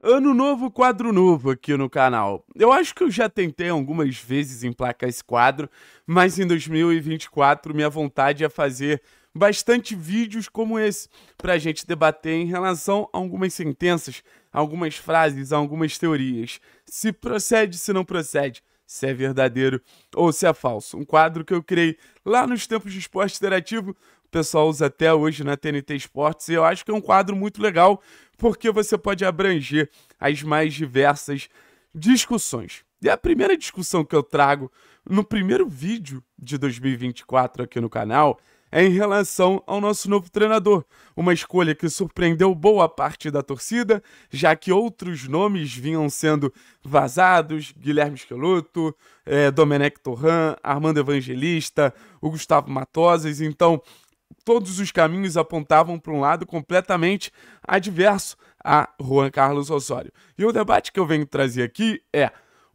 Ano novo, quadro novo aqui no canal. Eu acho que eu já tentei algumas vezes emplacar esse quadro, mas em 2024 minha vontade é fazer bastante vídeos como esse para a gente debater em relação a algumas sentenças, algumas frases, algumas teorias. Se procede, se não procede, se é verdadeiro ou se é falso. Um quadro que eu criei lá nos tempos de esporte interativo, o pessoal usa até hoje na TNT Esportes e eu acho que é um quadro muito legal porque você pode abranger as mais diversas discussões. E a primeira discussão que eu trago no primeiro vídeo de 2024 aqui no canal é em relação ao nosso novo treinador. Uma escolha que surpreendeu boa parte da torcida, já que outros nomes vinham sendo vazados: Guilherme Schelotto, é, Domenech Torran, Armando Evangelista, o Gustavo Matosas. Então, todos os caminhos apontavam para um lado completamente adverso a Juan Carlos Osório. E o debate que eu venho trazer aqui é: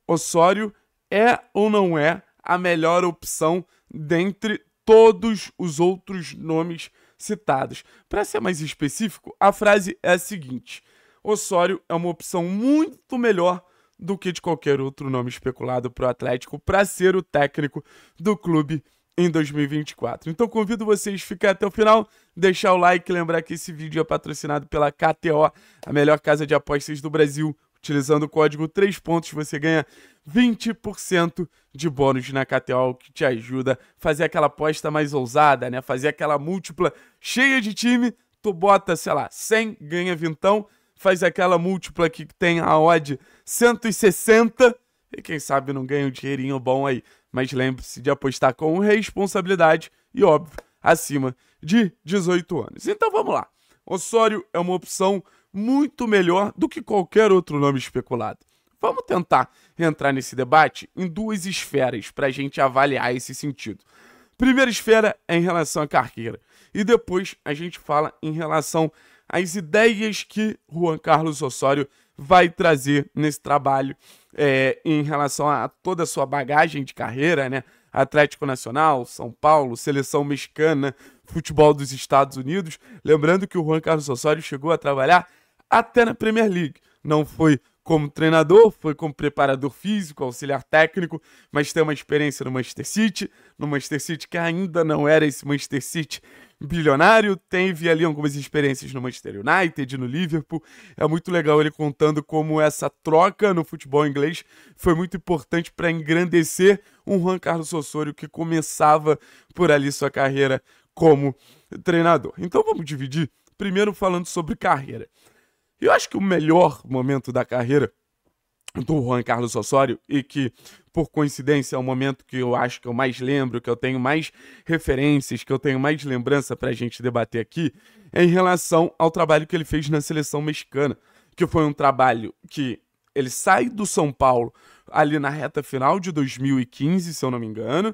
Osório é ou não é a melhor opção dentre todos os outros nomes citados? Para ser mais específico, a frase é a seguinte: Osório é uma opção muito melhor do que de qualquer outro nome especulado para o Atlético para ser o técnico do clube em 2024. Então convido vocês a ficar até o final, deixar o like, lembrar que esse vídeo é patrocinado pela KTO, a melhor casa de apostas do Brasil. Utilizando o código 3 pontos, você ganha 20% de bônus na KTO, que te ajuda a fazer aquela aposta mais ousada, né? Fazer aquela múltipla cheia de time. Tu bota, sei lá, 100, ganha vintão, faz aquela múltipla que tem a odd 160 e quem sabe não ganha um dinheirinho bom aí mas lembre-se de apostar com responsabilidade e, óbvio, acima de 18 anos. Então vamos lá. Osório é uma opção muito melhor do que qualquer outro nome especulado. Vamos tentar entrar nesse debate em duas esferas para a gente avaliar esse sentido. Primeira esfera é em relação à carreira, e depois a gente fala em relação às ideias que Juan Carlos Osório vai trazer nesse trabalho é, em relação a toda a sua bagagem de carreira, né? Atlético Nacional, São Paulo, seleção mexicana, futebol dos Estados Unidos. Lembrando que o Juan Carlos Osório chegou a trabalhar até na Premier League. Não foi como treinador, foi como preparador físico, auxiliar técnico, mas tem uma experiência no Manchester City, no Manchester City que ainda não era esse Manchester City bilionário, teve ali algumas experiências no Manchester United, no Liverpool. É muito legal ele contando como essa troca no futebol inglês foi muito importante para engrandecer um Juan Carlos Sossório que começava por ali sua carreira como treinador. Então vamos dividir primeiro falando sobre carreira. E eu acho que o melhor momento da carreira do Juan Carlos Osório e que, por coincidência, é o momento que eu acho que eu mais lembro, que eu tenho mais referências, que eu tenho mais lembrança para a gente debater aqui, é em relação ao trabalho que ele fez na seleção mexicana, que foi um trabalho que ele sai do São Paulo ali na reta final de 2015, se eu não me engano,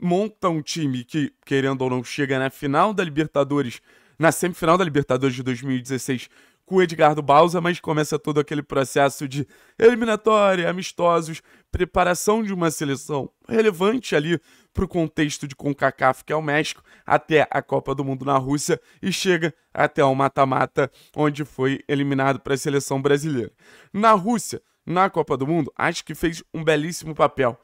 monta um time que, querendo ou não, chega na final da Libertadores, na semifinal da Libertadores de 2016 com o Edgardo Bausa, mas começa todo aquele processo de eliminatória, amistosos, preparação de uma seleção relevante ali para o contexto de CONCACAF, que é o México, até a Copa do Mundo na Rússia e chega até o mata-mata, onde foi eliminado para a seleção brasileira. Na Rússia, na Copa do Mundo, acho que fez um belíssimo papel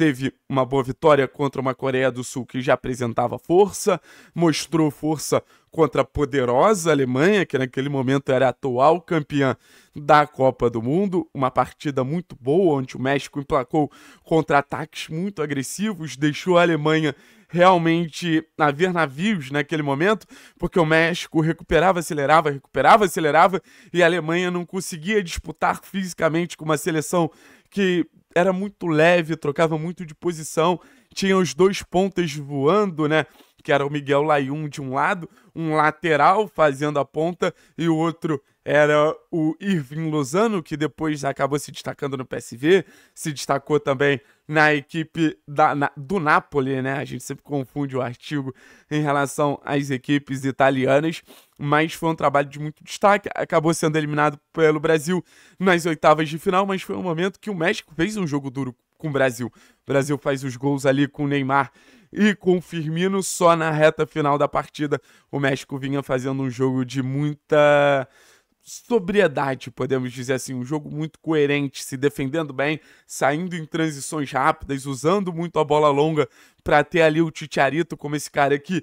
teve uma boa vitória contra uma Coreia do Sul que já apresentava força, mostrou força contra a poderosa Alemanha, que naquele momento era a atual campeã da Copa do Mundo. Uma partida muito boa, onde o México emplacou contra-ataques muito agressivos, deixou a Alemanha realmente ver navios naquele momento, porque o México recuperava, acelerava, recuperava, acelerava, e a Alemanha não conseguia disputar fisicamente com uma seleção que era muito leve, trocava muito de posição, tinha os dois pontas voando, né? Que era o Miguel Layun de um lado, um lateral fazendo a ponta e o outro era o Irving Lozano, que depois acabou se destacando no PSV, se destacou também na equipe da, na, do Napoli, né? A gente sempre confunde o artigo em relação às equipes italianas, mas foi um trabalho de muito destaque. Acabou sendo eliminado pelo Brasil nas oitavas de final, mas foi um momento que o México fez um jogo duro com o Brasil. O Brasil faz os gols ali com o Neymar e com o Firmino só na reta final da partida. O México vinha fazendo um jogo de muita sobriedade, podemos dizer assim, um jogo muito coerente, se defendendo bem, saindo em transições rápidas, usando muito a bola longa para ter ali o Titiarito como esse cara que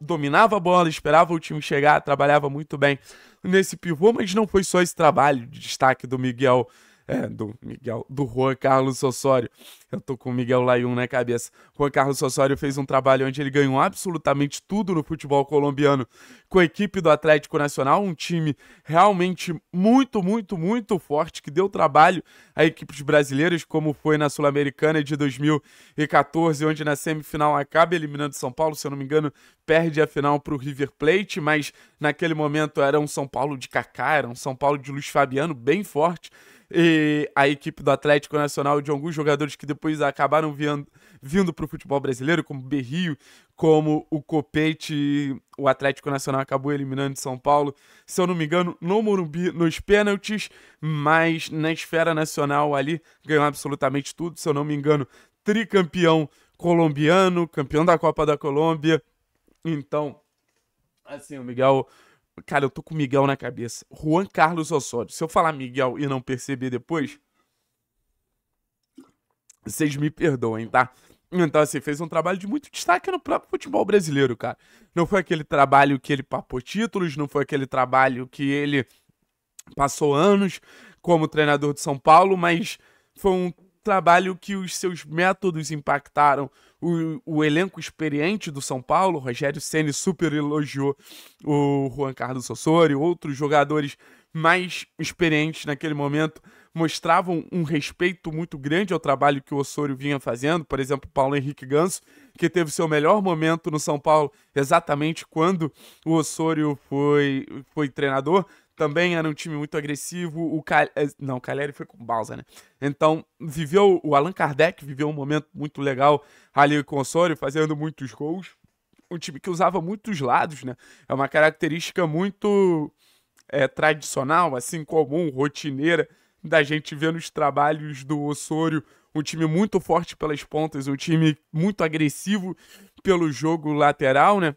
dominava a bola, esperava o time chegar, trabalhava muito bem nesse pivô, mas não foi só esse trabalho de destaque do Miguel é, do Miguel, do Juan Carlos Sossório Eu tô com o Miguel Layun na cabeça. Juan Carlos Sossório fez um trabalho onde ele ganhou absolutamente tudo no futebol colombiano com a equipe do Atlético Nacional, um time realmente muito, muito, muito forte que deu trabalho a equipes brasileiras, como foi na Sul-Americana de 2014, onde na semifinal acaba eliminando São Paulo, se eu não me engano, perde a final para o River Plate, mas naquele momento era um São Paulo de Kaká, era um São Paulo de Luiz Fabiano bem forte e a equipe do Atlético Nacional de alguns jogadores que depois acabaram vindo, vindo para o futebol brasileiro, como Berrio, como o Copete, o Atlético Nacional acabou eliminando São Paulo, se eu não me engano, no Morumbi, nos pênaltis, mas na esfera nacional ali ganhou absolutamente tudo, se eu não me engano, tricampeão colombiano, campeão da Copa da Colômbia. Então, assim, o Miguel Cara, eu tô com Miguel na cabeça. Juan Carlos Osório. Se eu falar Miguel e não perceber depois. Vocês me perdoem, tá? Então, assim, fez um trabalho de muito destaque no próprio futebol brasileiro, cara. Não foi aquele trabalho que ele papou títulos, não foi aquele trabalho que ele passou anos como treinador de São Paulo, mas foi um trabalho que os seus métodos impactaram o, o elenco experiente do São Paulo, Rogério Ceni super elogiou o Juan Carlos Sossori, outros jogadores mais experientes naquele momento mostravam um respeito muito grande ao trabalho que o Osório vinha fazendo, por exemplo, Paulo Henrique Ganso, que teve seu melhor momento no São Paulo exatamente quando o Osório foi, foi treinador, também era um time muito agressivo. O Cal... Eh, não, o Caleri foi com Balsa, né? Então, viveu o Allan Kardec viveu um momento muito legal ali com o Osório, fazendo muitos gols. Um time que usava muitos lados, né? É uma característica muito é, tradicional, assim, comum, rotineira, da gente ver nos trabalhos do Osório um time muito forte pelas pontas, um time muito agressivo pelo jogo lateral, né?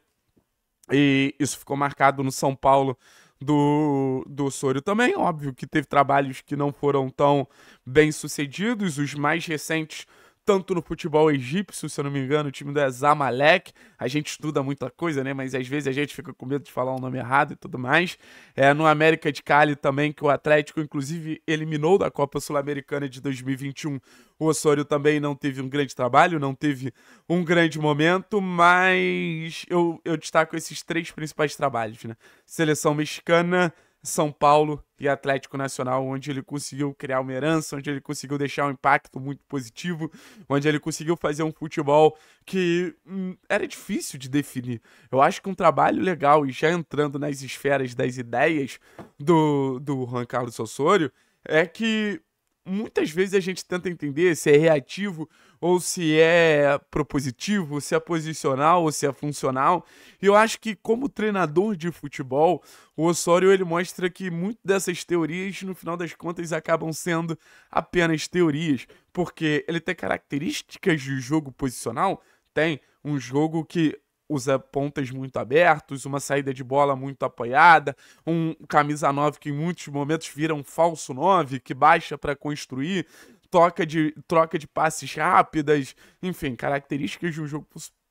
E isso ficou marcado no São Paulo do, do Soro também. Óbvio que teve trabalhos que não foram tão bem sucedidos, os mais recentes tanto no futebol egípcio, se eu não me engano, o time do Zamalek. A gente estuda muita coisa, né? Mas às vezes a gente fica com medo de falar um nome errado e tudo mais. É, no América de Cali também, que o Atlético, inclusive, eliminou da Copa Sul-Americana de 2021. O Osório também não teve um grande trabalho, não teve um grande momento, mas eu, eu destaco esses três principais trabalhos, né? Seleção mexicana. São Paulo e Atlético Nacional, onde ele conseguiu criar uma herança, onde ele conseguiu deixar um impacto muito positivo, onde ele conseguiu fazer um futebol que hum, era difícil de definir. Eu acho que um trabalho legal, e já entrando nas esferas das ideias do, do Juan Carlos Sossório é que muitas vezes a gente tenta entender se é reativo ou se é propositivo, se é posicional ou se é funcional. E eu acho que como treinador de futebol, o Osório ele mostra que muitas dessas teorias no final das contas acabam sendo apenas teorias, porque ele tem características de jogo posicional, tem um jogo que usa pontas muito abertos, uma saída de bola muito apoiada, um camisa 9 que em muitos momentos vira um falso 9 que baixa para construir toca de, troca de passes rápidas, enfim, características de um jogo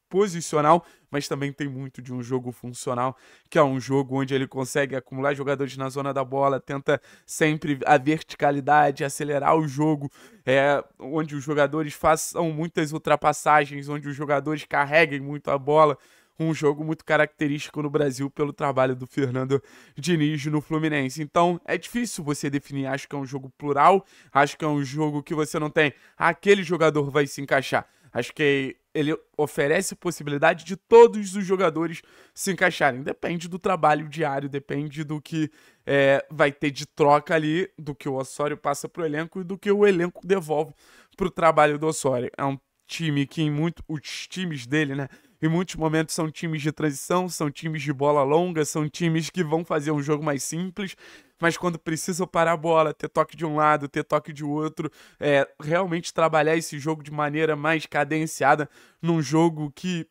posicional, mas também tem muito de um jogo funcional, que é um jogo onde ele consegue acumular jogadores na zona da bola, tenta sempre a verticalidade, acelerar o jogo, é, onde os jogadores façam muitas ultrapassagens, onde os jogadores carreguem muito a bola, um jogo muito característico no Brasil pelo trabalho do Fernando Diniz no Fluminense. Então é difícil você definir. Acho que é um jogo plural, acho que é um jogo que você não tem. Aquele jogador vai se encaixar. Acho que ele oferece possibilidade de todos os jogadores se encaixarem. Depende do trabalho diário, depende do que é, vai ter de troca ali, do que o Osório passa para o elenco e do que o elenco devolve para o trabalho do Osório. É um time que em muito os times dele, né, em muitos momentos são times de transição, são times de bola longa, são times que vão fazer um jogo mais simples, mas quando precisam parar a bola, ter toque de um lado, ter toque de outro, é, realmente trabalhar esse jogo de maneira mais cadenciada num jogo que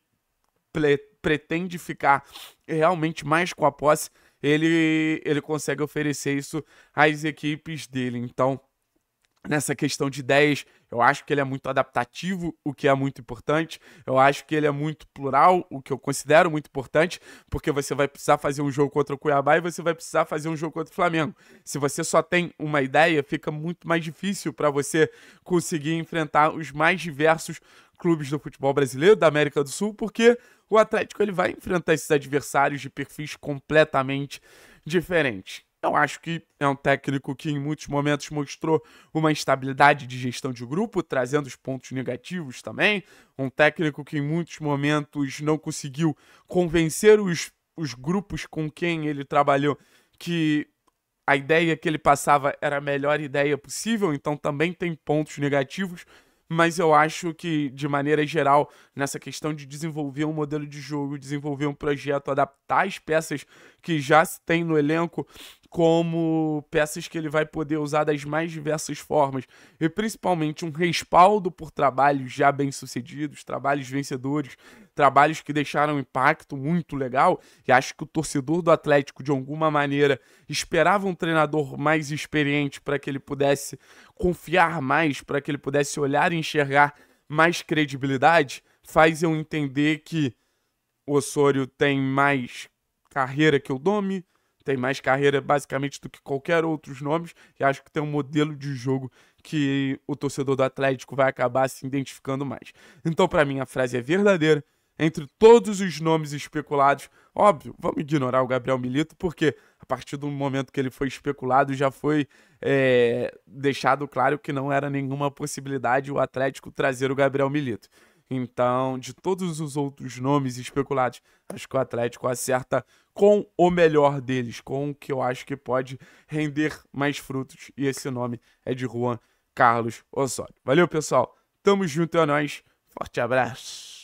pretende ficar realmente mais com a posse, ele, ele consegue oferecer isso às equipes dele. Então nessa questão de ideias. Eu acho que ele é muito adaptativo, o que é muito importante. Eu acho que ele é muito plural, o que eu considero muito importante, porque você vai precisar fazer um jogo contra o Cuiabá e você vai precisar fazer um jogo contra o Flamengo. Se você só tem uma ideia, fica muito mais difícil para você conseguir enfrentar os mais diversos clubes do futebol brasileiro, da América do Sul, porque o Atlético ele vai enfrentar esses adversários de perfis completamente diferentes. Eu acho que é um técnico que em muitos momentos mostrou uma instabilidade de gestão de grupo, trazendo os pontos negativos também. Um técnico que em muitos momentos não conseguiu convencer os, os grupos com quem ele trabalhou que a ideia que ele passava era a melhor ideia possível, então também tem pontos negativos. Mas eu acho que, de maneira geral, nessa questão de desenvolver um modelo de jogo, desenvolver um projeto, adaptar as peças que já se tem no elenco como peças que ele vai poder usar das mais diversas formas, e principalmente um respaldo por trabalhos já bem-sucedidos, trabalhos vencedores, trabalhos que deixaram um impacto muito legal, e acho que o torcedor do Atlético, de alguma maneira, esperava um treinador mais experiente para que ele pudesse confiar mais, para que ele pudesse olhar e enxergar mais credibilidade, faz eu entender que o Osório tem mais carreira que o Domi, tem mais carreira basicamente do que qualquer outros nomes, e acho que tem um modelo de jogo que o torcedor do Atlético vai acabar se identificando mais. Então, para mim, a frase é verdadeira. Entre todos os nomes especulados, óbvio, vamos ignorar o Gabriel Milito, porque a partir do momento que ele foi especulado, já foi é, deixado claro que não era nenhuma possibilidade o Atlético trazer o Gabriel Milito. Então, de todos os outros nomes especulados, acho que o Atlético acerta com o melhor deles, com o que eu acho que pode render mais frutos. E esse nome é de Juan Carlos Osório. Valeu, pessoal. Tamo junto, é nóis. Forte abraço.